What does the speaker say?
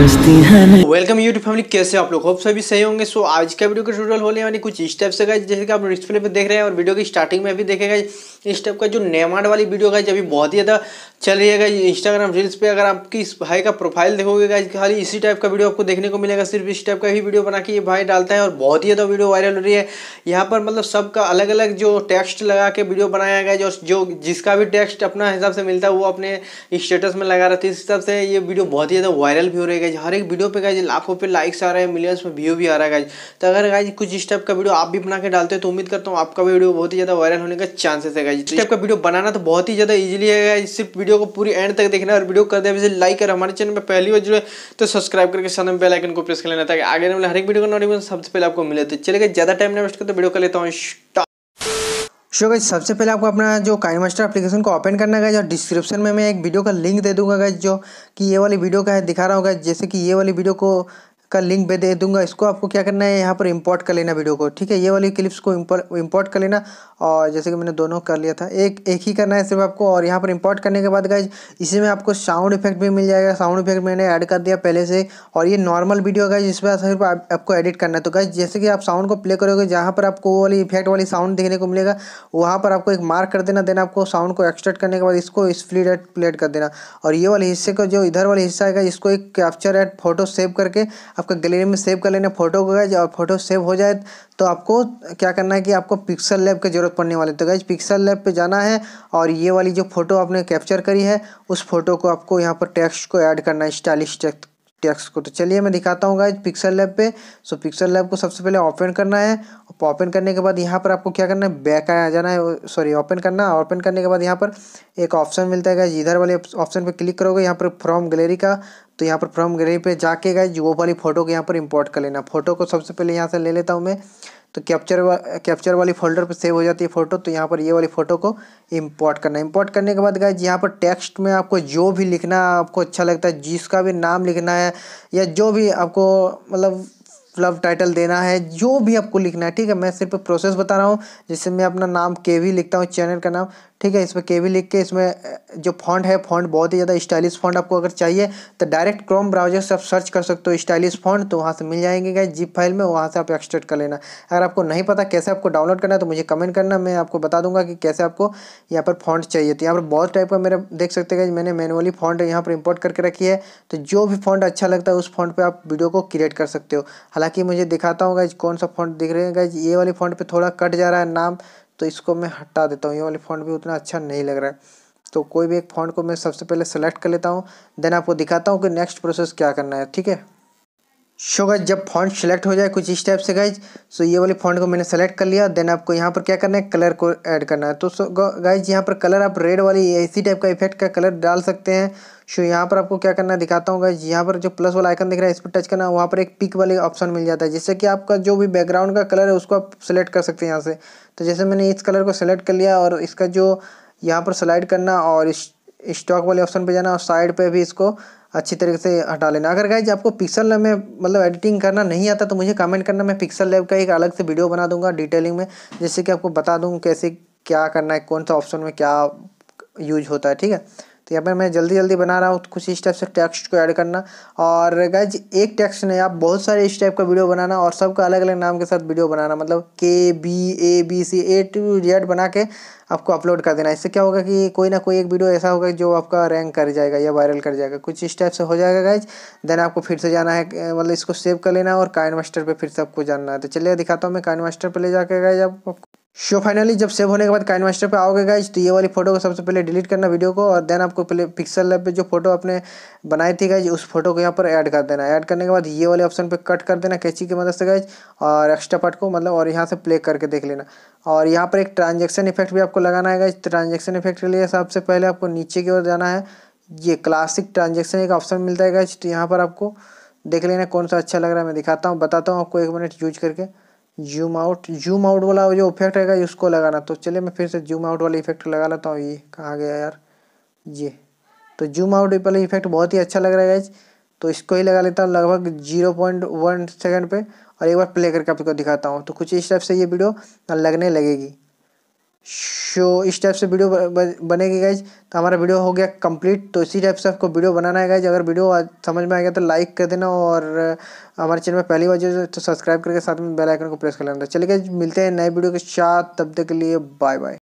welcome YouTube family कैसे आप लोग होप सभी सही होंगे सो so, आज का वीडियो का टूटल होने वाली कुछ इस टाइप से गए जैसे कि आप डिस्प्ले पर देख रहे हैं और वीडियो की स्टार्टिंग में भी देखेगा इस टाइप का जो नेमार्ड वाली वीडियो गाइज अभी बहुत ही ज़्यादा चल रही है इंस्टाग्राम रील्स पे अगर आपकी इस भाई का प्रोफाइल देखोगे गाइज खाली इसी टाइप का वीडियो आपको देखने को मिलेगा सिर्फ इस टाइप का ही वीडियो बना के ये भाई डालता है और बहुत ही ज़्यादा वीडियो वायरल हो रही है यहाँ पर मतलब सबका अलग अलग जो टेक्स्ट लगा के वीडियो बनाया गया जो जो जिसका भी टेक्स्ट अपना हिसाब से मिलता है वो अपने स्टेटस में लगा रहा था इस हिसाब से ये वीडियो बहुत ही ज़्यादा वायरल भी हो रही है गाइज हर एक वीडियो पे गाइज लाखों पे लाइक्स आ रहे हैं मिलियंस में व्यू भी आ रहा है गाइज तो अगर गाइज कुछ इस टाइप का वीडियो आप भी बना के डालते हो तो उम्मीद करता हूँ आपका वीडियो बहुत ही ज़्यादा वायरल होने का चांसेस है गाइज इस टाइप का वीडियो बनाना तो बहुत ही ज़्यादा ईजिली है गाइज सिर्फ वीडियो को पूरी एंड तक देखना और वीडियो कर दिया लाइक और हमारे चैनल पर पहली बार जुड़े तो सब्सक्राइब करके साथ में बेलाइकन को प्रेस कर लेना ताकि आगे हर एक वीडियो का नोटिफिकेशन सबसे पहले आपको मिले तो चले ज़्यादा टाइम नहीं वेस्ट करते वीडियो कर लेता हूँ सो गई सबसे पहले आपको अपना जो काइन मास्टर अपलीकेशन को ओपन करना है और डिस्क्रिप्शन में मैं एक वीडियो का लिंक दे दूंगा गैस जो कि ये वाली वीडियो का है दिखा रहा होगा जैसे कि ये वाली वीडियो को का लिंक भी दे दूंगा इसको आपको क्या करना है यहाँ पर इंपोर्ट कर लेना वीडियो को ठीक है ये वाली क्लिप्स को इंपोर्ट कर लेना और जैसे कि मैंने दोनों कर लिया था एक एक ही करना है सिर्फ आपको और यहाँ पर इंपोर्ट करने के बाद गाइज इसी में आपको साउंड इफेक्ट भी मिल जाएगा साउंड इफेक्ट मैंने ऐड कर दिया पहले से और ये नॉर्मल वीडियो गाइज इस पर सिर्फ आपको एडिट करना है तो गाइज जैसे कि आप साउंड को प्ले करोगे जहाँ पर आपको वो वाली इफेक्ट वाली साउंड देखने को मिलेगा वहाँ पर आपको एक मार्क कर देना देन आपको साउंड को एक्सट्रैक्ट करने के बाद इसको स्प्लिट एट प्लेट कर देना और ये वाले हिस्से को जो इधर वाला हिस्सा आएगा इसको एक कैप्चर एट फोटो सेव करके आपका गैलरी में सेव कर लेना फोटो को गैज और फोटो सेव हो जाए तो आपको क्या करना है कि आपको पिक्सल लैब की ज़रूरत पड़ने वाली तो गैज पिक्सल लैब पे जाना है और ये वाली जो फ़ोटो आपने कैप्चर करी है उस फोटो को आपको यहाँ पर टेक्स्ट को ऐड करना है स्टाइलिश टेक्स्ट टेक्स्ट को तो चलिए मैं दिखाता हूँ गाइज पिक्सल लैब पे सो पिक्सल लैब को सबसे पहले ओपन करना है ओपन करने के बाद यहाँ पर आपको क्या करना है बैक आ जाना है सॉरी ओपन करना है ओपन करने के बाद यहाँ पर एक ऑप्शन मिलता है गाइज इधर वाले ऑप्शन पर क्लिक करोगे यहाँ पर फ्रॉम गैलरी का तो यहाँ पर फ्रॉम गैलरी पे जाके गए वो वाली फ़ोटो को यहाँ पर इंपोर्ट कर लेना फ़ोटो को सबसे पहले यहाँ से ले लेता हूँ मैं तो कैप्चर वा, कैप्चर वाली फोल्डर पे सेव हो जाती है फ़ोटो तो यहाँ पर ये वाली फ़ोटो को इंपोर्ट करना इंपोर्ट करने के बाद गए यहाँ पर टेक्स्ट में आपको जो भी लिखना आपको अच्छा लगता है जिसका भी नाम लिखना है या जो भी आपको मतलब लव टाइटल देना है जो भी आपको लिखना है ठीक है मैं सिर्फ प्रोसेस बता रहा हूँ जिससे मैं अपना नाम के भी लिखता हूँ चैनल का नाम ठीक है इसमें के भी लिख के इसमें जो फॉन्ट है फॉन्ट बहुत ही ज़्यादा स्टाइलिश फॉन्ट आपको अगर चाहिए तो डायरेक्ट क्रोम ब्राउजर से आप सर्च कर सकते हो स्टाइलिश फॉन्ट तो वहाँ से मिल जाएंगे गए जिप फाइल में वहाँ से आप एक्सट्रेट कर लेना अगर आपको नहीं पता कैसे आपको डाउनलोड करना है तो मुझे कमेंट करना मैं आपको बता दूंगा कि कैसे आपको यहाँ पर फॉन्ट चाहिए तो यहाँ पर बहुत टाइप का मेरा देख सकते हैं मैंने मैनुअली फॉन्ट यहाँ पर इंपोर्ट करके रखी है तो जो भी फॉन्ट अच्छा लगता है उस फॉन्ट पर आप वीडियो को क्रिएट कर सकते हो हालाँकि मुझे दिखाता हूँ कौन सा फॉन्ट दिख रहे हैं ये वाली फॉन्ट पर थोड़ा कट जा रहा है नाम तो इसको मैं हटा देता हूँ ये वाले फॉन्ट भी उतना अच्छा नहीं लग रहा है तो कोई भी एक फॉन्ट को मैं सबसे पहले सेलेक्ट कर लेता हूँ देन आपको दिखाता हूँ कि नेक्स्ट प्रोसेस क्या करना है ठीक है सो गज जब फॉन्ट सेलेक्ट हो जाए कुछ इस टाइप से गाइज सो ये वाले फॉन्ट को मैंने सेलेक्ट कर लिया देन आपको यहाँ पर क्या करना है कलर को ऐड करना है तो सो गाइज यहाँ पर कलर आप रेड वाली इसी टाइप का इफेक्ट का कलर डाल सकते हैं सो यहाँ पर आपको क्या करना है दिखाता हूँ गाइज यहाँ पर जो प्लस वाला आइकन दिख रहा है इस पर टच करना है वहाँ पर एक पिक वाले ऑप्शन मिल जाता है जिससे कि आपका जो भी बैकग्राउंड का कलर है उसको आप सेलेक्ट कर सकते हैं यहाँ से तो जैसे मैंने इस कलर को सेलेक्ट कर लिया और इसका जो यहाँ पर स्लाइड करना और इस स्टॉक वाले ऑप्शन पर जाना और साइड पर भी इसको अच्छी तरीके से हटा लेना अगर गाइज आपको पिक्सल लैब में मतलब एडिटिंग करना नहीं आता तो मुझे कमेंट करना मैं पिक्सल लैब का एक अलग से वीडियो बना दूंगा डिटेलिंग में जिससे कि आपको बता दूँ कैसे क्या करना है कौन सा ऑप्शन में क्या यूज होता है ठीक है तो यहाँ पर मैं जल्दी जल्दी बना रहा हूँ तो कुछ इस टाइप से टेक्स्ट को ऐड करना और गज एक टेक्स्ट नहीं आप बहुत सारे इस टाइप का वीडियो बनाना और सबका अलग अलग नाम के साथ वीडियो बनाना मतलब के B A B C A to Z बना के आपको अपलोड कर देना इससे क्या होगा कि कोई ना कोई एक वीडियो ऐसा होगा जो आपका रैंक कर जाएगा या वायरल कर जाएगा कुछ इस टाइप से हो जाएगा गाइज देन आपको फिर से जाना है मतलब इसको सेव कर लेना और काइन मास्टर पर फिर से आपको जानना है तो चलिए दिखाता हूँ मैं काइन मास्टर पर ले जाकर गाइज आपको शो फाइनली जब सेव होने के बाद काइन मास्टर पर आओगे गाइज तो ये वाली फोटो को सबसे पहले डिलीट करना वीडियो को और देन आपको पहले पिक्सल लैब पे जो फोटो आपने बनाई थी गाइज उस फोटो को यहाँ पर ऐड कर देना ऐड करने के बाद ये वाले ऑप्शन पे कट कर देना कैची की मदद से गाइज और एक्स्ट्रा पार्ट को मतलब और यहाँ से प्ले करके देख लेना और यहाँ पर एक ट्रांजेक्शन इफेक्ट भी आपको लगाना है गाइज ट्रांजेक्शन इफेक्ट के लिए सबसे पहले आपको नीचे की ओर जाना है ये क्लासिक ट्रांजेक्शन एक ऑप्शन मिलता है गाइज तो यहाँ पर आपको देख लेना कौन सा अच्छा लग रहा है मैं दिखाता हूँ बताता हूँ आपको एक मिनट यूज करके जूम आउट जूम आउट वाला जो इफेक्ट रहेगा उसको लगाना तो चलिए मैं फिर से जूम आउट वाला इफेक्ट लगा लेता हूँ ये कहाँ गया यार ये तो जूम आउट वाला इफेक्ट बहुत ही अच्छा लग रहा है तो इसको ही लगा लेता हूँ लगभग जीरो पॉइंट वन सेकेंड पर और एक बार प्ले करके आपको दिखाता हूँ तो कुछ इस टाइप से ये वीडियो लगने लगेगी शो इस टाइप से वीडियो बनेगी गाइज तो हमारा वीडियो हो गया कंप्लीट तो इसी टाइप से आपको वीडियो बनाना है गाइज अगर वीडियो समझ में आ गया तो लाइक कर देना और हमारे चैनल में पहली बार तो सब्सक्राइब करके साथ में बेल आइकन को प्रेस कर लेना तो चलिए गाइज मिलते हैं नए वीडियो के साथ तब तक के लिए बाय बाय